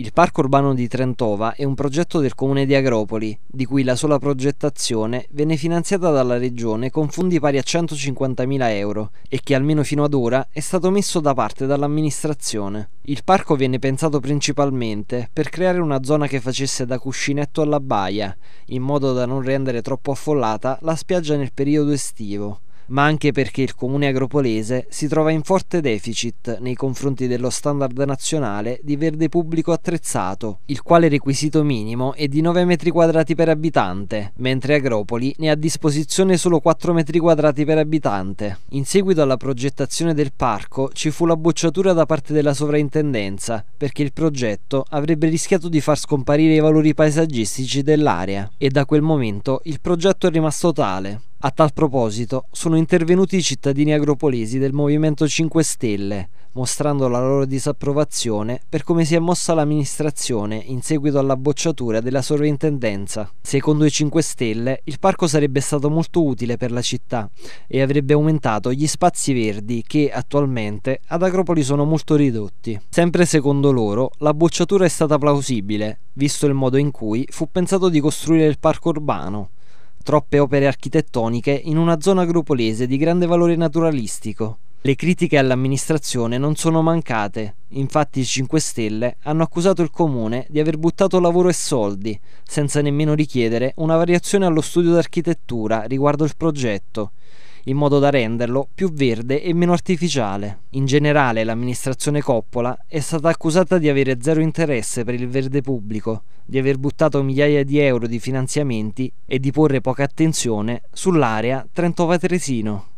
Il parco urbano di Trentova è un progetto del comune di Agropoli, di cui la sola progettazione venne finanziata dalla regione con fondi pari a 150.000 euro e che almeno fino ad ora è stato messo da parte dall'amministrazione. Il parco venne pensato principalmente per creare una zona che facesse da cuscinetto alla baia, in modo da non rendere troppo affollata la spiaggia nel periodo estivo ma anche perché il comune agropolese si trova in forte deficit nei confronti dello standard nazionale di verde pubblico attrezzato, il quale requisito minimo è di 9 m2 per abitante, mentre Agropoli ne ha a disposizione solo 4 m2 per abitante. In seguito alla progettazione del parco ci fu la bocciatura da parte della sovrintendenza, perché il progetto avrebbe rischiato di far scomparire i valori paesaggistici dell'area e da quel momento il progetto è rimasto tale. A tal proposito sono intervenuti i cittadini agropolesi del Movimento 5 Stelle, mostrando la loro disapprovazione per come si è mossa l'amministrazione in seguito alla bocciatura della sovrintendenza. Secondo i 5 Stelle, il parco sarebbe stato molto utile per la città e avrebbe aumentato gli spazi verdi che attualmente ad Agropoli sono molto ridotti. Sempre secondo loro, la bocciatura è stata plausibile, visto il modo in cui fu pensato di costruire il parco urbano troppe opere architettoniche in una zona agropolese di grande valore naturalistico. Le critiche all'amministrazione non sono mancate, infatti i 5 Stelle hanno accusato il comune di aver buttato lavoro e soldi, senza nemmeno richiedere una variazione allo studio d'architettura riguardo il progetto, in modo da renderlo più verde e meno artificiale. In generale l'amministrazione Coppola è stata accusata di avere zero interesse per il verde pubblico, di aver buttato migliaia di euro di finanziamenti e di porre poca attenzione sull'area Trento Patresino.